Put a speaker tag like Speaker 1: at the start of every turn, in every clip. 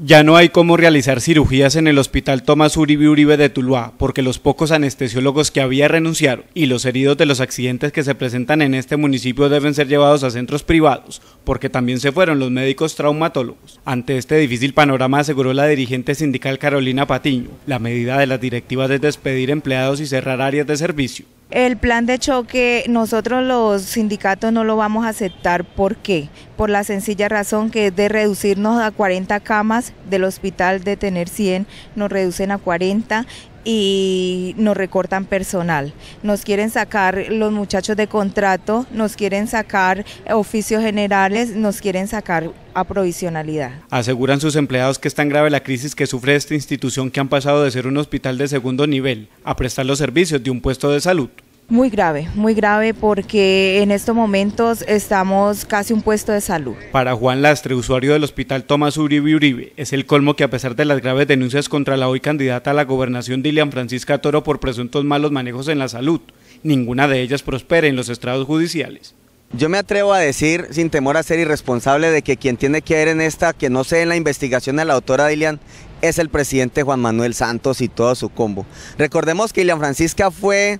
Speaker 1: Ya no hay cómo realizar cirugías en el Hospital Tomás Uribe Uribe de Tuluá, porque los pocos anestesiólogos que había renunciaron y los heridos de los accidentes que se presentan en este municipio deben ser llevados a centros privados, porque también se fueron los médicos traumatólogos. Ante este difícil panorama aseguró la dirigente sindical Carolina Patiño, la medida de las directivas es despedir empleados y cerrar áreas de servicio.
Speaker 2: El plan de choque nosotros los sindicatos no lo vamos a aceptar. ¿Por qué? Por la sencilla razón que es de reducirnos a 40 camas del hospital, de tener 100, nos reducen a 40 y nos recortan personal. Nos quieren sacar los muchachos de contrato, nos quieren sacar oficios generales, nos quieren sacar a provisionalidad.
Speaker 1: Aseguran sus empleados que es tan grave la crisis que sufre esta institución que han pasado de ser un hospital de segundo nivel a prestar los servicios de un puesto de salud.
Speaker 2: Muy grave, muy grave porque en estos momentos estamos casi un puesto de salud.
Speaker 1: Para Juan Lastre, usuario del Hospital Tomás Uribe Uribe, es el colmo que a pesar de las graves denuncias contra la hoy candidata a la gobernación Dilian Francisca Toro por presuntos malos manejos en la salud, ninguna de ellas prospere en los estrados judiciales.
Speaker 3: Yo me atrevo a decir, sin temor a ser irresponsable, de que quien tiene que ver en esta, que no se en la investigación de la autora Dilian, es el presidente Juan Manuel Santos y todo su combo. Recordemos que Dilian Francisca fue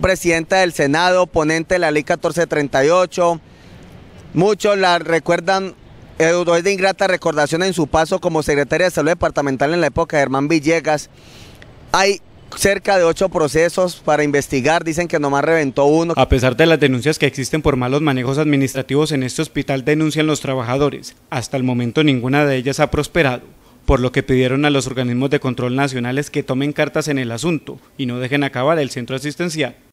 Speaker 3: presidenta del Senado, ponente de la ley 1438. Muchos la recuerdan, es eh, de ingrata recordación en su paso como secretaria de Salud Departamental en la época de Hermán Villegas. Hay cerca de ocho procesos para investigar, dicen que nomás reventó uno. A
Speaker 1: pesar de las denuncias que existen por malos manejos administrativos en este hospital, denuncian los trabajadores. Hasta el momento ninguna de ellas ha prosperado, por lo que pidieron a los organismos de control nacionales que tomen cartas
Speaker 3: en el asunto y no dejen acabar el centro asistencial.